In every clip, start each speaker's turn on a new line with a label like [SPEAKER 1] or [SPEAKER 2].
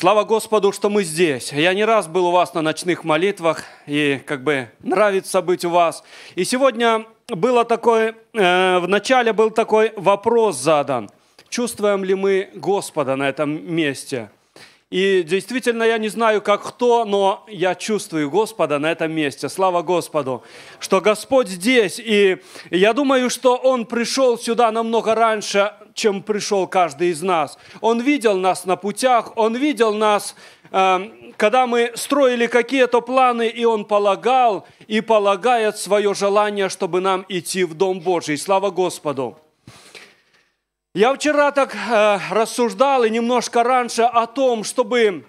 [SPEAKER 1] Слава Господу, что мы здесь. Я не раз был у вас на ночных молитвах, и как бы нравится быть у вас. И сегодня было такое, э, в начале был такой вопрос задан. Чувствуем ли мы Господа на этом месте? И действительно, я не знаю, как кто, но я чувствую Господа на этом месте. Слава Господу, что Господь здесь. И я думаю, что Он пришел сюда намного раньше, чем пришел каждый из нас. Он видел нас на путях, Он видел нас, эм, когда мы строили какие-то планы, и Он полагал и полагает свое желание, чтобы нам идти в Дом Божий. Слава Господу! Я вчера так э, рассуждал и немножко раньше о том, чтобы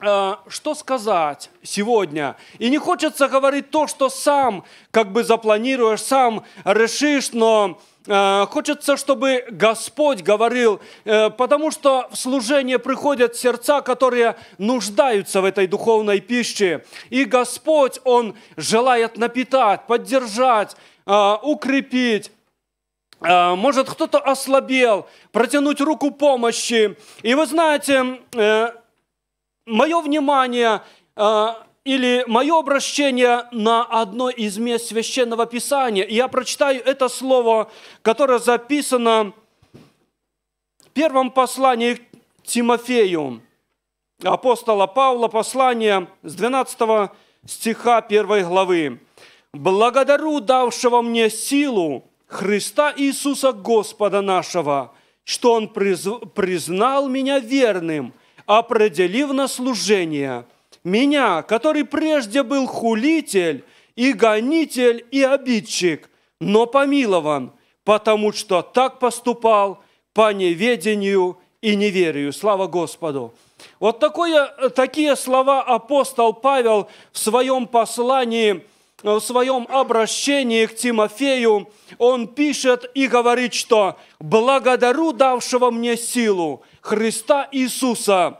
[SPEAKER 1] э, что сказать сегодня. И не хочется говорить то, что сам как бы запланируешь, сам решишь, но э, хочется, чтобы Господь говорил, э, потому что в служение приходят сердца, которые нуждаются в этой духовной пище. И Господь, Он желает напитать, поддержать, э, укрепить Э, может кто-то ослабел, протянуть руку помощи. И вы знаете, э, мое внимание э, или мое обращение на одно из мест священного писания. И я прочитаю это слово, которое записано в первом послании к Тимофею, апостола Павла, послание с 12 стиха 1 главы. «Благодарю давшего мне силу, Христа Иисуса Господа нашего, что Он признал меня верным, определив на служение. Меня, который прежде был хулитель и гонитель и обидчик, но помилован, потому что так поступал по неведению и неверию. Слава Господу! Вот такое, такие слова апостол Павел в своем послании – в своем обращении к Тимофею, он пишет и говорит, что «благодарю давшего мне силу Христа Иисуса,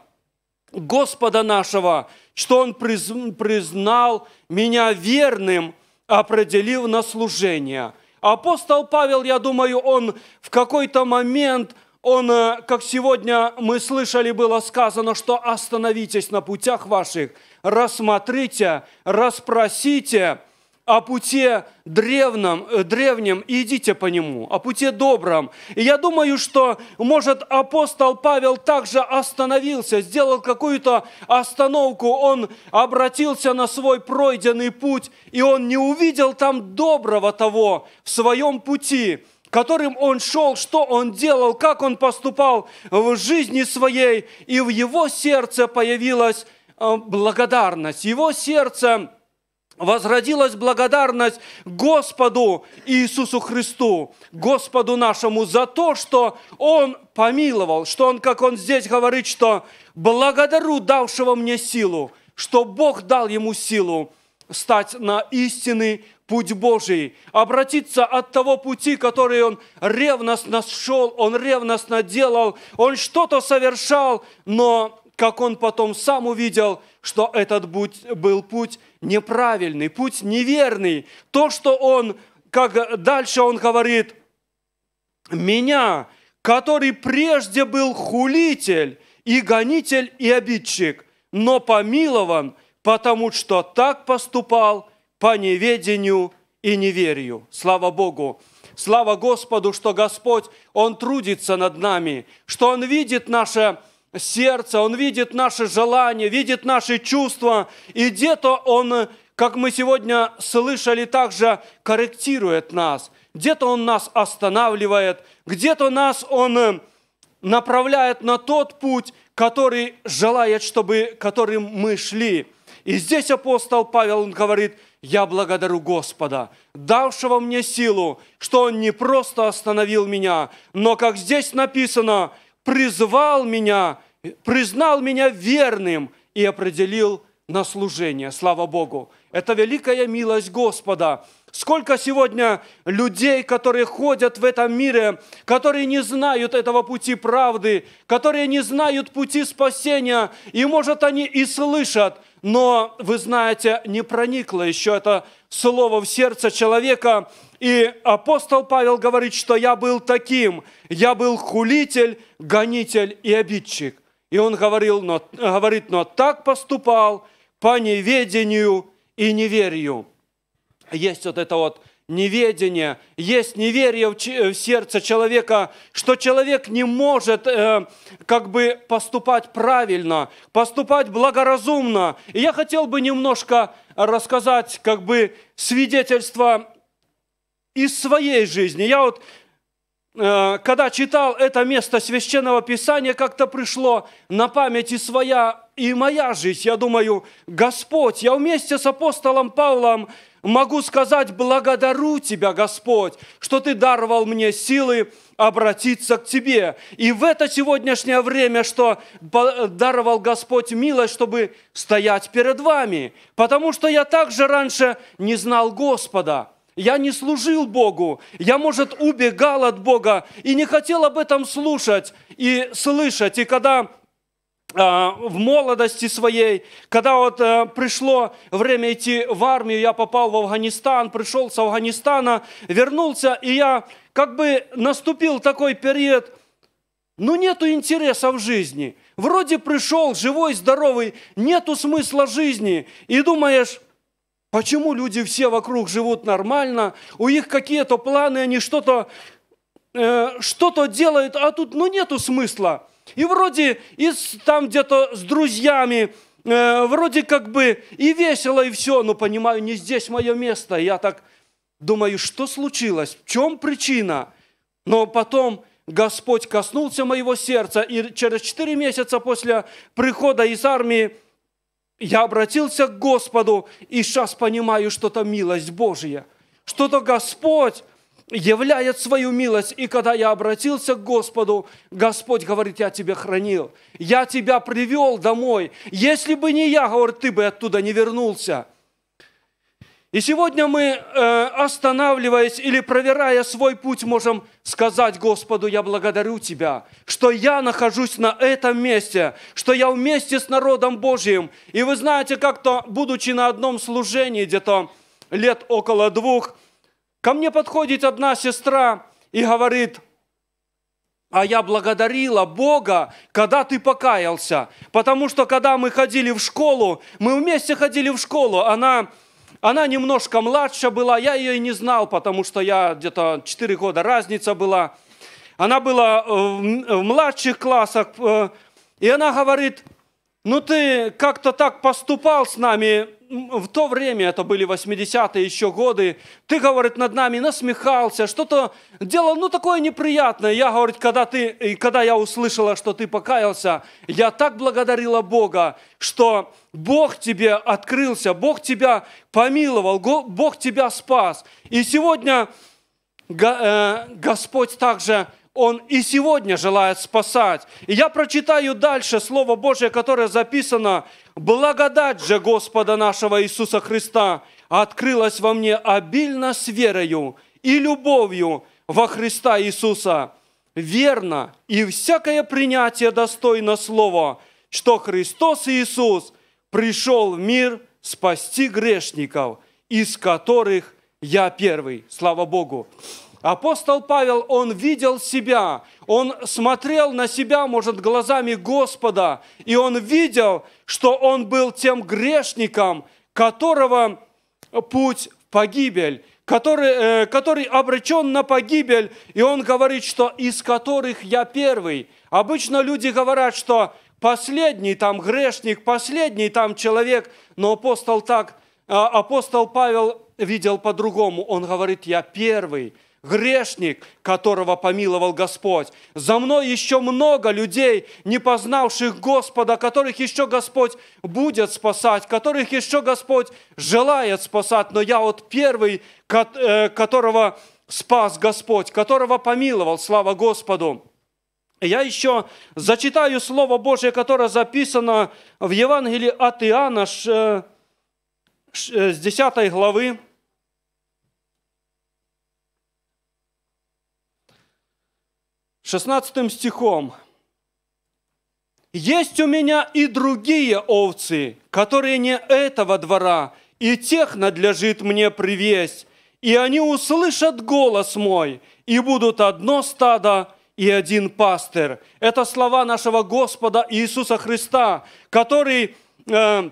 [SPEAKER 1] Господа нашего, что Он признал меня верным, определив на служение». Апостол Павел, я думаю, он в какой-то момент, он, э, как сегодня мы слышали, было сказано, что остановитесь на путях ваших, рассмотрите, расспросите – о путе древнем, э, древнем и идите по нему, о путе добром. И я думаю, что, может, апостол Павел также остановился, сделал какую-то остановку, он обратился на свой пройденный путь, и он не увидел там доброго того в своем пути, которым он шел, что он делал, как он поступал в жизни своей, и в его сердце появилась э, благодарность. Его сердце возродилась благодарность Господу Иисусу Христу, Господу нашему, за то, что Он помиловал, что Он, как Он здесь говорит, что «благодарю давшего мне силу», что Бог дал ему силу стать на истинный путь Божий, обратиться от того пути, который он ревностно шел, он ревностно делал, он что-то совершал, но как он потом сам увидел, что этот будь, был путь неправильный, путь неверный. То, что он, как дальше он говорит, меня, который прежде был хулитель и гонитель и обидчик, но помилован, потому что так поступал по неведению и неверию. Слава Богу! Слава Господу, что Господь, Он трудится над нами, что Он видит наше сердце, Он видит наши желания, видит наши чувства, и где-то Он, как мы сегодня слышали, также корректирует нас. Где-то Он нас останавливает, где-то нас Он э, направляет на тот путь, который желает, чтобы которым мы шли. И здесь апостол Павел, он говорит, я благодарю Господа, давшего мне силу, что Он не просто остановил меня, но, как здесь написано, призвал меня признал меня верным и определил на служение. Слава Богу! Это великая милость Господа. Сколько сегодня людей, которые ходят в этом мире, которые не знают этого пути правды, которые не знают пути спасения, и, может, они и слышат, но, вы знаете, не проникло еще это слово в сердце человека. И апостол Павел говорит, что я был таким, я был хулитель, гонитель и обидчик. И он говорил, но, э, говорит, но так поступал по неведению и неверию. Есть вот это вот неведение, есть неверие э, в, сердце человека, что человек не может э, как бы поступать правильно, поступать благоразумно. И я хотел бы немножко рассказать как бы свидетельство из своей жизни. Я вот Э, когда читал это место Священного Писания, как-то пришло на память и своя, и моя жизнь. Я думаю, Господь, я вместе с апостолом Павлом могу сказать, благодарю Тебя, Господь, что Ты даровал мне силы обратиться к Тебе. И в это сегодняшнее время, что даровал Господь милость, чтобы стоять перед вами. Потому что я также раньше не знал Господа – я не служил Богу, я, может, убегал от Бога и не хотел об этом слушать и слышать. И когда а, в молодости своей, когда вот э, пришло время идти в армию, я попал в Афганистан, пришел с Афганистана, вернулся, и я как бы наступил такой период, ну нету интереса в жизни. Вроде пришел живой, здоровый, нету смысла жизни. И думаешь, Почему люди все вокруг живут нормально, у них какие-то планы, они что-то э, что делают, а тут ну нету смысла. И вроде и с, там где-то с друзьями, э, вроде как бы и весело, и все, но понимаю, не здесь мое место. Я так думаю, что случилось, в чем причина? Но потом Господь коснулся моего сердца, и через четыре месяца после прихода из армии – я обратился к Господу, и сейчас понимаю, что это милость Божья, что-то Господь являет свою милость. И когда я обратился к Господу, Господь говорит, я тебя хранил, я тебя привел домой. Если бы не я, говорит, ты бы оттуда не вернулся – и сегодня мы, э, останавливаясь или проверяя свой путь, можем сказать Господу, я благодарю Тебя, что я нахожусь на этом месте, что я вместе с народом Божьим. И вы знаете, как-то, будучи на одном служении, где-то лет около двух, ко мне подходит одна сестра и говорит, а я благодарила Бога, когда ты покаялся. Потому что, когда мы ходили в школу, мы вместе ходили в школу, она она немножко младше была, я ее и не знал, потому что я где-то 4 года разница была. Она была э, э, в младших классах, э, и она говорит, ну ты как-то так поступал с нами, в то время, это были 80-е еще годы, ты, говорит, над нами насмехался, что-то делал, ну, такое неприятное. Я, говорит, когда, ты, и когда я услышала, что ты покаялся, я так благодарила Бога, что Бог тебе открылся, Бог тебя помиловал, Бог тебя спас. И сегодня э, Господь также он и сегодня желает спасать. И я прочитаю дальше Слово Божье, которое записано Благодать же Господа нашего Иисуса Христа открылась во мне обильно с верою и любовью во Христа Иисуса. Верно и всякое принятие достойно слова, что Христос Иисус пришел в мир спасти грешников, из которых я первый. Слава Богу! Апостол Павел, он видел себя, он смотрел на себя, может, глазами Господа, и он видел, что он был тем грешником, которого путь в погибель, который, э, который обречен на погибель, и он говорит, что из которых я первый. Обычно люди говорят, что последний там грешник, последний там человек, но апостол так, а, апостол Павел видел по-другому. Он говорит, я первый грешник, которого помиловал Господь. За мной еще много людей, не познавших Господа, которых еще Господь будет спасать, которых еще Господь желает спасать. Но я вот первый, э, которого спас Господь, которого помиловал, слава Господу. Я еще зачитаю Слово Божье, которое записано в Евангелии от Иоанна с 10 главы, 16 стихом. «Есть у меня и другие овцы, которые не этого двора, и тех надлежит мне привесть, и они услышат голос мой, и будут одно стадо, и один пастырь». Это слова нашего Господа Иисуса Христа, который э,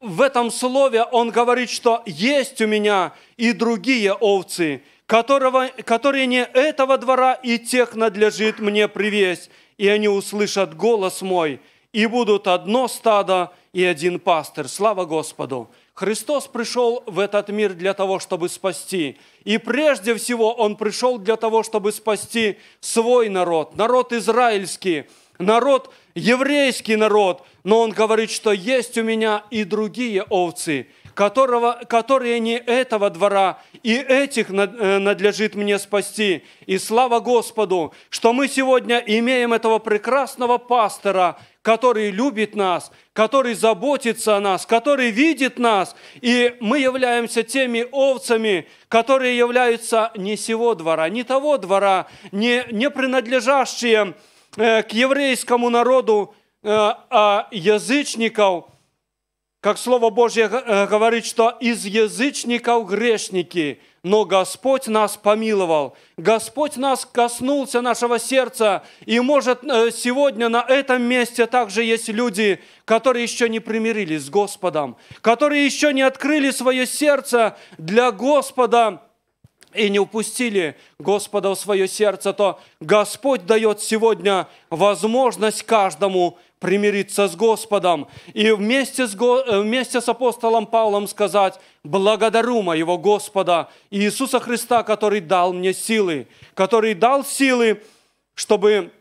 [SPEAKER 1] в этом слове он говорит, что есть у меня и другие овцы, которого, которые не этого двора, и тех надлежит мне привесть, и они услышат голос мой, и будут одно стадо и один пастырь. Слава Господу! Христос пришел в этот мир для того, чтобы спасти. И прежде всего Он пришел для того, чтобы спасти свой народ, народ израильский, народ еврейский народ. Но Он говорит, что есть у меня и другие овцы, которого, которые не этого двора, и этих э, надлежит мне спасти. И слава Господу, что мы сегодня имеем этого прекрасного пастора, который любит нас, который заботится о нас, который видит нас, и мы являемся теми овцами, которые являются не сего двора, не того двора, не, не принадлежащие э, к еврейскому народу, э, а язычников – как Слово Божье э, говорит, что из язычников грешники, но Господь нас помиловал. Господь нас коснулся нашего сердца. И может э, сегодня на этом месте также есть люди, которые еще не примирились с Господом, которые еще не открыли свое сердце для Господа, и не упустили Господа в свое сердце, то Господь дает сегодня возможность каждому примириться с Господом и вместе с, э, вместе с апостолом Павлом сказать «Благодарю моего Господа Иисуса Христа, который дал мне силы, который дал силы, чтобы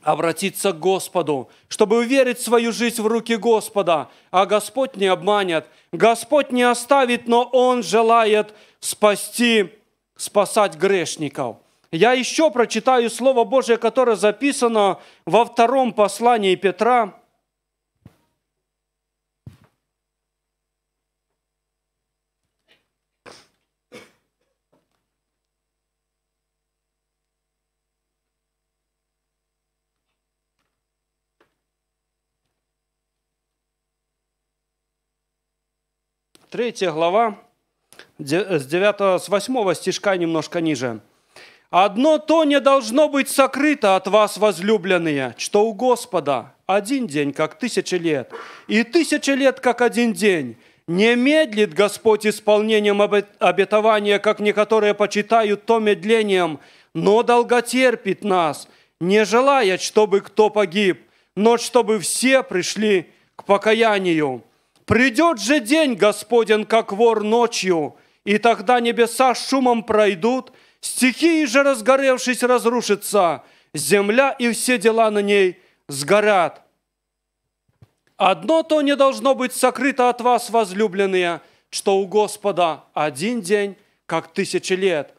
[SPEAKER 1] обратиться к Господу, чтобы уверить свою жизнь в руки Господа, а Господь не обманет, Господь не оставит, но Он желает спасти, спасать грешников» я еще прочитаю Слово Божие, которое записано во втором послании Петра. Третья глава, с 9, с 8 стишка немножко ниже – Одно то не должно быть сокрыто от вас, возлюбленные, что у Господа один день, как тысяча лет, и тысяча лет, как один день. Не медлит Господь исполнением обетования, как некоторые почитают то медлением, но долготерпит нас, не желая, чтобы кто погиб, но чтобы все пришли к покаянию. Придет же день Господен, как вор ночью, и тогда небеса шумом пройдут – Стихии же, разгоревшись, разрушится, земля и все дела на ней сгорят. Одно то не должно быть сокрыто от вас, возлюбленные, что у Господа один день, как тысячи лет.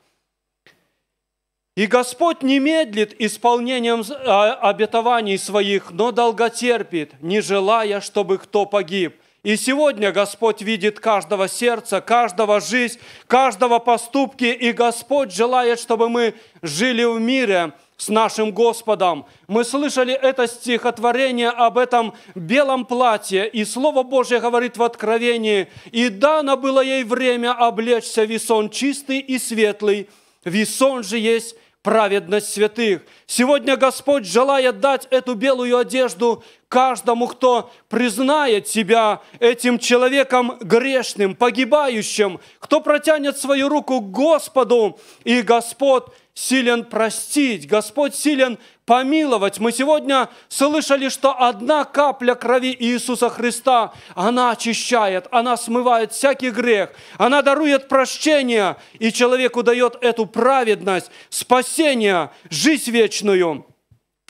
[SPEAKER 1] И Господь не медлит исполнением а, обетований своих, но долготерпит, не желая, чтобы кто погиб, и сегодня Господь видит каждого сердца, каждого жизнь, каждого поступки, и Господь желает, чтобы мы жили в мире с нашим Господом. Мы слышали это стихотворение об этом белом платье, и Слово Божье говорит в Откровении, «И дано было ей время облечься весон чистый и светлый, весон же есть праведность святых. Сегодня Господь желает дать эту белую одежду каждому, кто признает себя этим человеком грешным, погибающим, кто протянет свою руку к Господу, и Господь силен простить, Господь силен помиловать. Мы сегодня слышали, что одна капля крови Иисуса Христа, она очищает, она смывает всякий грех, она дарует прощение, и человеку дает эту праведность, спасение, жизнь вечную.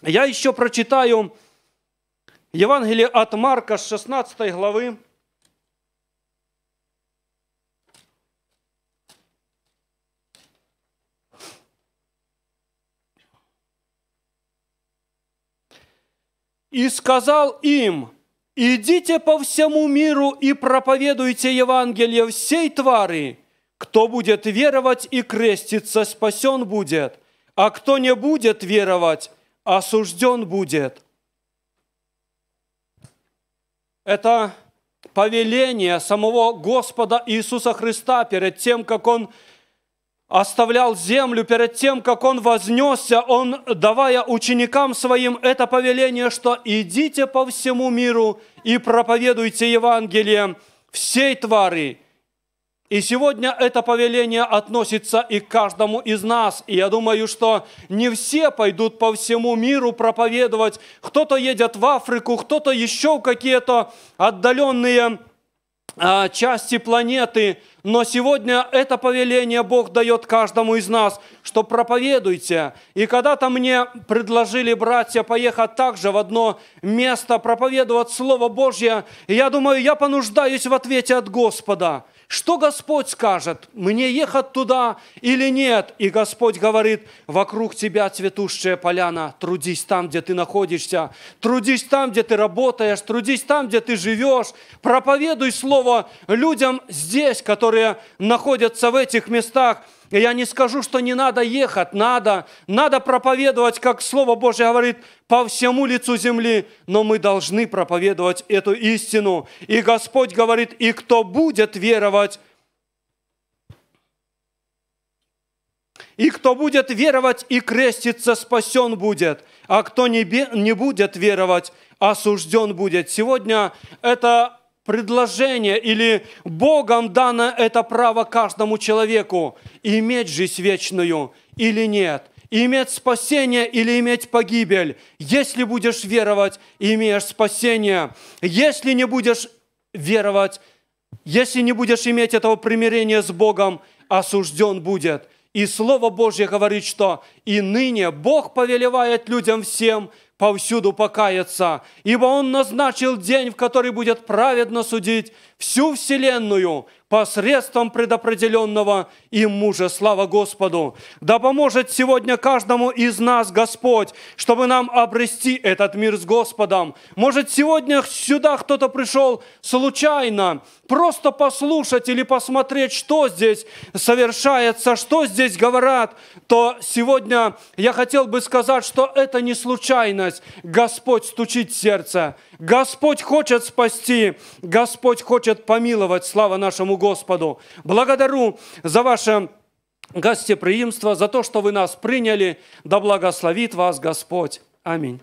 [SPEAKER 1] Я еще прочитаю Евангелие от Марка с 16 главы, и сказал им, «Идите по всему миру и проповедуйте Евангелие всей твари, Кто будет веровать и креститься, спасен будет, а кто не будет веровать, осужден будет». Это повеление самого Господа Иисуса Христа перед тем, как Он оставлял землю перед тем, как он вознесся, он, давая ученикам своим это повеление, что идите по всему миру и проповедуйте Евангелие всей твари. И сегодня это повеление относится и к каждому из нас. И я думаю, что не все пойдут по всему миру проповедовать. Кто-то едет в Африку, кто-то еще в какие-то отдаленные а, части планеты. Но сегодня это повеление Бог дает каждому из нас, что проповедуйте. И когда-то мне предложили братья поехать также в одно место проповедовать Слово Божье. И я думаю, я понуждаюсь в ответе от Господа – что Господь скажет, мне ехать туда или нет? И Господь говорит, вокруг тебя цветущая поляна, трудись там, где ты находишься, трудись там, где ты работаешь, трудись там, где ты живешь, проповедуй Слово людям здесь, которые находятся в этих местах, я не скажу, что не надо ехать, надо, надо проповедовать, как Слово Божье говорит, по всему лицу земли, но мы должны проповедовать эту истину. И Господь говорит, и кто будет веровать, И кто будет веровать и креститься, спасен будет, а кто не, не будет веровать, осужден будет. Сегодня это предложение или Богом дано это право каждому человеку иметь жизнь вечную или нет, иметь спасение или иметь погибель. Если будешь веровать, имеешь спасение. Если не будешь веровать, если не будешь иметь этого примирения с Богом, осужден будет. И Слово Божье говорит, что и ныне Бог повелевает людям всем – повсюду покаяться, ибо Он назначил день, в который будет праведно судить всю вселенную посредством предопределенного им мужа. Слава Господу! Да поможет сегодня каждому из нас Господь, чтобы нам обрести этот мир с Господом. Может, сегодня сюда кто-то пришел случайно, просто послушать или посмотреть, что здесь совершается, что здесь говорят, то сегодня я хотел бы сказать, что это не случайность. Господь стучит в сердце, Господь хочет спасти, Господь хочет помиловать. Слава нашему Господу. Благодарю за ваше гостеприимство, за то, что вы нас приняли. Да благословит вас Господь. Аминь.